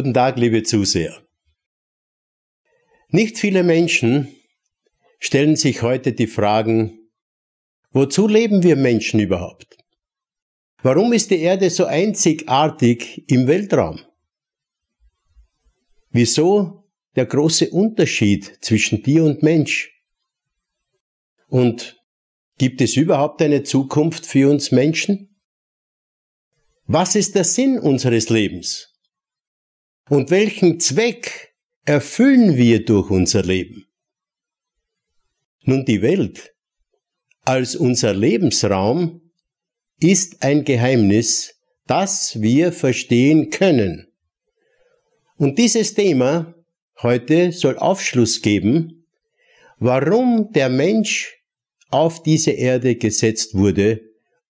Guten Tag, liebe Zuseher. Nicht viele Menschen stellen sich heute die Fragen, wozu leben wir Menschen überhaupt? Warum ist die Erde so einzigartig im Weltraum? Wieso der große Unterschied zwischen Tier und Mensch? Und gibt es überhaupt eine Zukunft für uns Menschen? Was ist der Sinn unseres Lebens? Und welchen Zweck erfüllen wir durch unser Leben? Nun, die Welt als unser Lebensraum ist ein Geheimnis, das wir verstehen können. Und dieses Thema heute soll Aufschluss geben, warum der Mensch auf diese Erde gesetzt wurde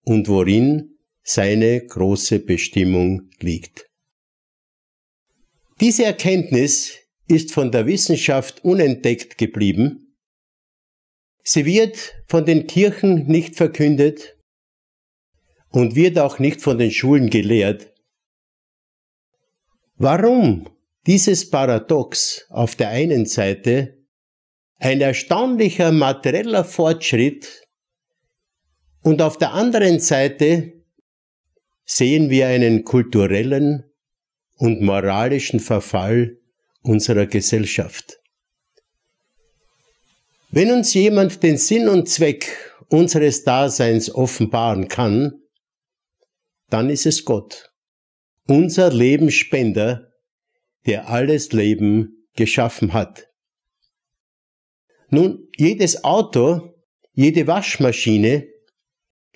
und worin seine große Bestimmung liegt. Diese Erkenntnis ist von der Wissenschaft unentdeckt geblieben. Sie wird von den Kirchen nicht verkündet und wird auch nicht von den Schulen gelehrt. Warum dieses Paradox auf der einen Seite ein erstaunlicher materieller Fortschritt und auf der anderen Seite sehen wir einen kulturellen und moralischen Verfall unserer Gesellschaft. Wenn uns jemand den Sinn und Zweck unseres Daseins offenbaren kann, dann ist es Gott, unser Lebensspender, der alles Leben geschaffen hat. Nun, jedes Auto, jede Waschmaschine,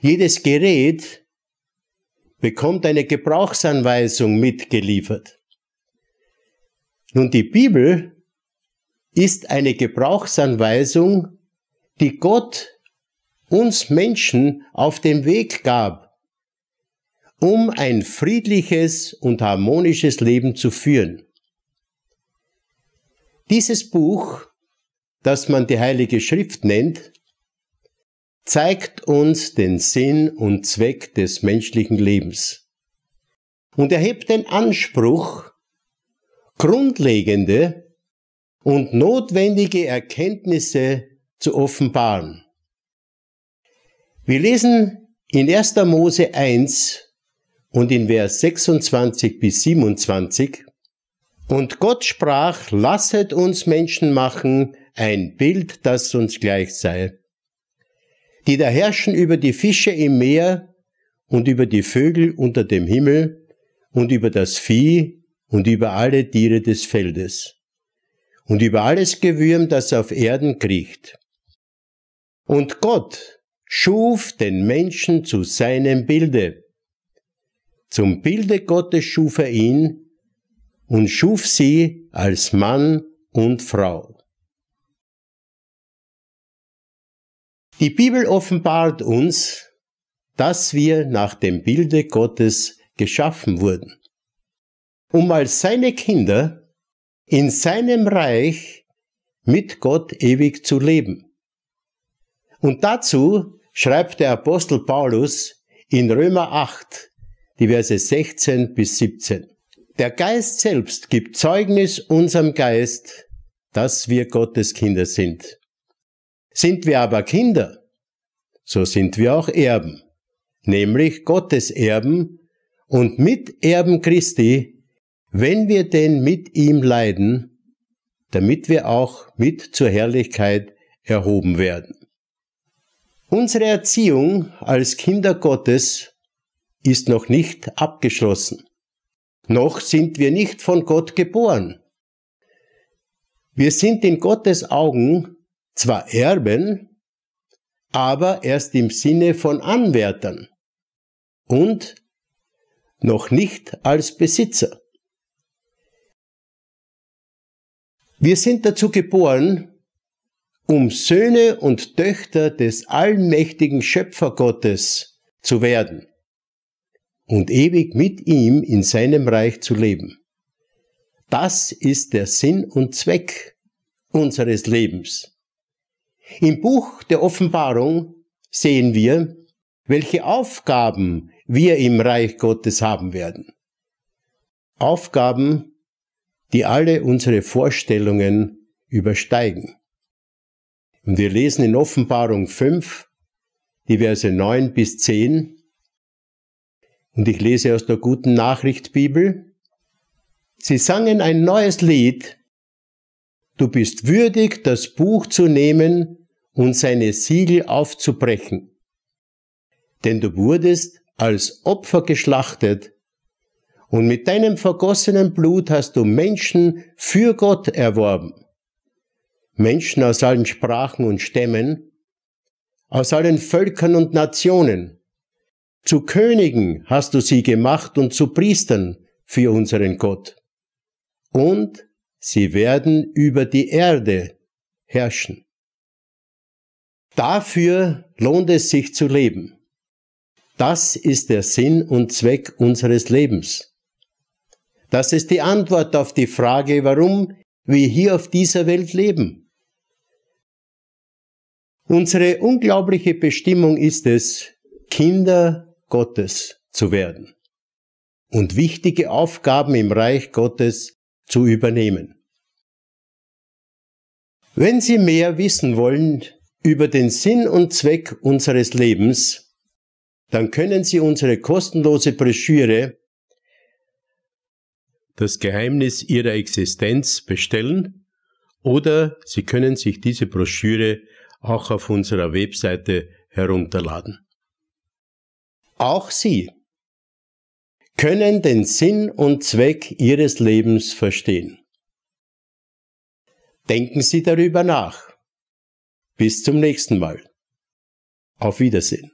jedes Gerät, bekommt eine Gebrauchsanweisung mitgeliefert. Nun, die Bibel ist eine Gebrauchsanweisung, die Gott uns Menschen auf dem Weg gab, um ein friedliches und harmonisches Leben zu führen. Dieses Buch, das man die Heilige Schrift nennt, zeigt uns den Sinn und Zweck des menschlichen Lebens und erhebt den Anspruch, grundlegende und notwendige Erkenntnisse zu offenbaren. Wir lesen in 1. Mose 1 und in Vers 26 bis 27 und Gott sprach, lasset uns Menschen machen, ein Bild, das uns gleich sei die da herrschen über die Fische im Meer und über die Vögel unter dem Himmel und über das Vieh und über alle Tiere des Feldes und über alles Gewürm, das auf Erden kriecht. Und Gott schuf den Menschen zu seinem Bilde. Zum Bilde Gottes schuf er ihn und schuf sie als Mann und Frau. Die Bibel offenbart uns, dass wir nach dem Bilde Gottes geschaffen wurden, um als seine Kinder in seinem Reich mit Gott ewig zu leben. Und dazu schreibt der Apostel Paulus in Römer 8, die Verse 16 bis 17. Der Geist selbst gibt Zeugnis unserem Geist, dass wir Gottes Kinder sind. Sind wir aber Kinder, so sind wir auch Erben, nämlich Gottes Erben und Miterben Christi, wenn wir denn mit ihm leiden, damit wir auch mit zur Herrlichkeit erhoben werden. Unsere Erziehung als Kinder Gottes ist noch nicht abgeschlossen. Noch sind wir nicht von Gott geboren. Wir sind in Gottes Augen zwar Erben, aber erst im Sinne von Anwärtern und noch nicht als Besitzer. Wir sind dazu geboren, um Söhne und Töchter des allmächtigen Schöpfergottes zu werden und ewig mit ihm in seinem Reich zu leben. Das ist der Sinn und Zweck unseres Lebens. Im Buch der Offenbarung sehen wir, welche Aufgaben wir im Reich Gottes haben werden. Aufgaben, die alle unsere Vorstellungen übersteigen. Und wir lesen in Offenbarung 5, die Verse 9 bis 10. Und ich lese aus der guten Nachricht Bibel. Sie sangen ein neues Lied. Du bist würdig, das Buch zu nehmen und seine Siegel aufzubrechen. Denn du wurdest als Opfer geschlachtet, und mit deinem vergossenen Blut hast du Menschen für Gott erworben. Menschen aus allen Sprachen und Stämmen, aus allen Völkern und Nationen. Zu Königen hast du sie gemacht und zu Priestern für unseren Gott. Und sie werden über die Erde herrschen. Dafür lohnt es sich zu leben. Das ist der Sinn und Zweck unseres Lebens. Das ist die Antwort auf die Frage, warum wir hier auf dieser Welt leben. Unsere unglaubliche Bestimmung ist es, Kinder Gottes zu werden und wichtige Aufgaben im Reich Gottes zu übernehmen. Wenn Sie mehr wissen wollen, über den Sinn und Zweck unseres Lebens, dann können Sie unsere kostenlose Broschüre Das Geheimnis Ihrer Existenz bestellen oder Sie können sich diese Broschüre auch auf unserer Webseite herunterladen. Auch Sie können den Sinn und Zweck Ihres Lebens verstehen. Denken Sie darüber nach. Bis zum nächsten Mal. Auf Wiedersehen.